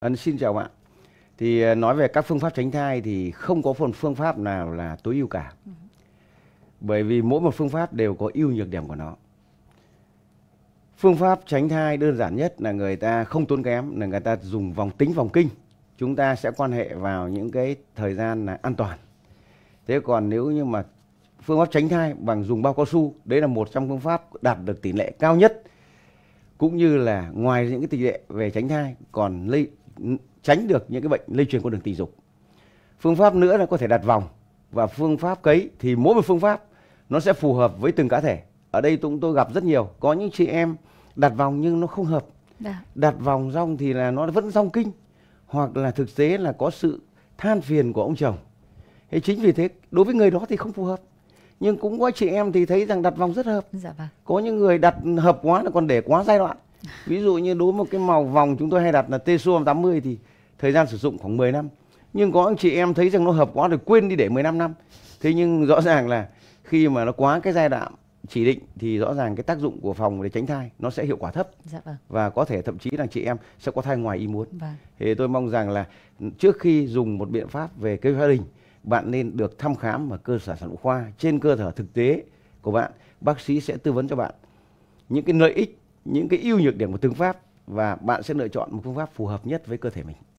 À, xin chào bạn. Thì ờ, nói về các phương pháp tránh thai thì không có phần phương pháp nào là tối ưu cả. Bởi vì mỗi một phương pháp đều có ưu nhược điểm của nó. Phương pháp tránh thai đơn giản nhất là người ta không tốn kém là người ta dùng vòng tính vòng kinh. Chúng ta sẽ quan hệ vào những cái thời gian là an toàn. Thế còn nếu như mà phương pháp tránh thai bằng dùng bao cao su, đấy là một trong phương pháp đạt được tỷ lệ cao nhất cũng như là ngoài những cái tỷ lệ về tránh thai còn lây tránh được những cái bệnh lây truyền qua đường tình dục phương pháp nữa là có thể đặt vòng và phương pháp cấy thì mỗi một phương pháp nó sẽ phù hợp với từng cá thể ở đây chúng tôi gặp rất nhiều có những chị em đặt vòng nhưng nó không hợp Đã. Dạ. đặt vòng rong thì là nó vẫn rong kinh hoặc là thực tế là có sự than phiền của ông chồng thế chính vì thế đối với người đó thì không phù hợp nhưng cũng có chị em thì thấy rằng đặt vòng rất hợp dạ vâng. có những người đặt hợp quá là còn để quá giai đoạn ví dụ như đối một cái màu vòng chúng tôi hay đặt là tsuam 80 thì thời gian sử dụng khoảng 10 năm nhưng có anh chị em thấy rằng nó hợp quá rồi quên đi để 15 năm thế nhưng rõ ràng là khi mà nó quá cái giai đoạn chỉ định thì rõ ràng cái tác dụng của phòng để tránh thai nó sẽ hiệu quả thấp dạ vâng. và có thể thậm chí là chị em sẽ có thai ngoài ý muốn vâng. thì tôi mong rằng là trước khi dùng một biện pháp về kế hoạch gia đình bạn nên được thăm khám ở cơ sở sản khoa trên cơ sở thực tế của bạn bác sĩ sẽ tư vấn cho bạn những cái lợi ích những cái ưu nhược điểm của từng pháp và bạn sẽ lựa chọn một phương pháp phù hợp nhất với cơ thể mình